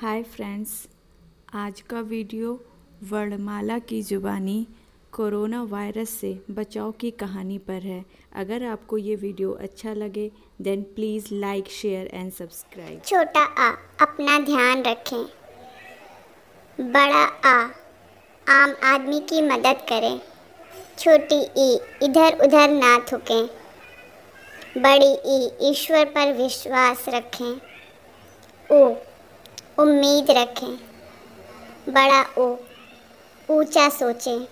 hi friends आज का video वर्णमाला की जुबानी कोरोना वायरस से बचाव की कहानी पर है अगर आपको ये वीडियो अच्छा लगे then please like share and subscribe छोटा आ अपना ध्यान रखें बड़ा आ आम आदमी की मदद करें छोटी ई इधर उधर ना थुकें बड़ी ई ईश्वर पर विश्वास रखें ओ उम्मीद रखें बड़ा ओ ऊंचा सोचें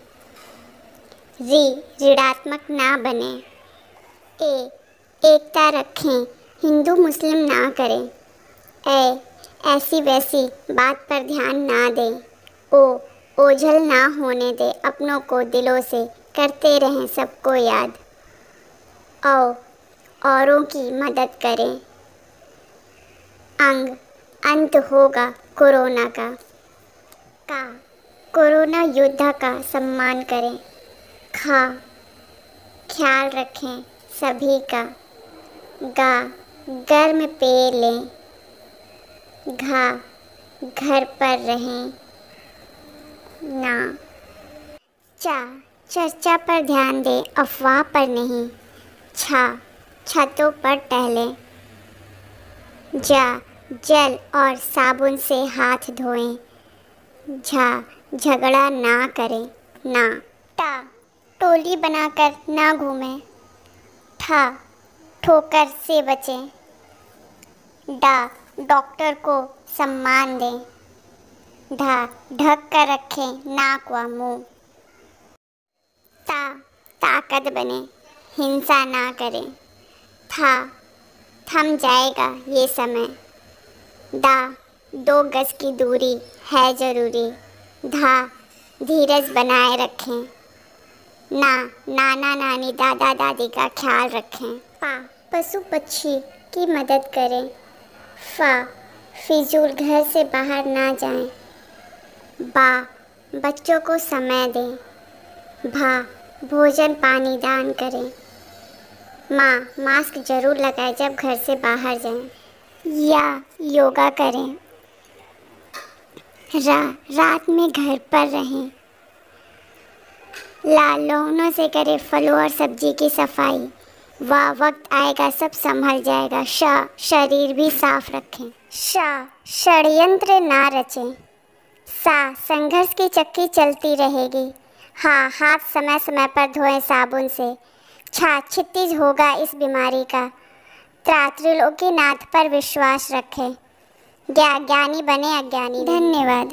जी ऋणात्मक ना बने ए एकता रखें हिंदू मुस्लिम ना करें ए ऐसी वैसी बात पर ध्यान ना दें ओ ओझल ना होने दें अपनों को दिलों से करते रहें सबको याद आओ औरों की मदद करें अंग अंत होगा कोरोना का का कोरोना योद्धा का सम्मान करें खा ख्याल रखें सभी का गा गर्म पेय लें घा घर पर रहें ना चा चर्चा पर ध्यान दें अफवाह पर नहीं छा छतों पर टहलें जा जल और साबुन से हाथ धोएं झा झगड़ा ना करें ना टा टोली बनाकर ना घूमें ठा ठोकर से बचें डा डॉक्टर को सम्मान दें ढा ढक कर रखें नाक व मुंह ता ताकत बने हिंसा ना करें था थम जाएगा ये समय दा दो गज की दूरी है जरूरी धा धीरज बनाए रखें ना नाना नानी दादा दादी का ख्याल रखें पा पशु पक्षी की मदद करें फा फिजूल घर से बाहर ना जाएं बा बच्चों को समय दें भा भोजन पानी दान करें माँ मास्क जरूर लगाए जब घर से बाहर जाएं या योगा करें रा रात में घर पर रहें लाल लौनों से करें फलों और सब्जी की सफाई वाह वक्त आएगा सब संभल जाएगा शाह शरीर भी साफ रखें शाह षडयंत्र ना रचें सा संघर्ष की चक्की चलती रहेगी हाँ हाथ समय समय पर धोएं साबुन से छा छितिज होगा इस बीमारी का त्रात्रिलोकीनाथ पर विश्वास रखें ज्ञा ज्ञानी बने अज्ञानी धन्यवाद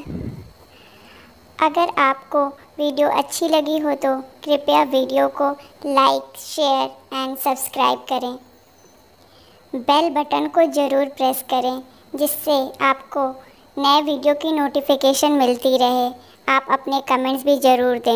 अगर आपको वीडियो अच्छी लगी हो तो कृपया वीडियो को लाइक शेयर एंड सब्सक्राइब करें बेल बटन को ज़रूर प्रेस करें जिससे आपको नए वीडियो की नोटिफिकेशन मिलती रहे आप अपने कमेंट्स भी ज़रूर दें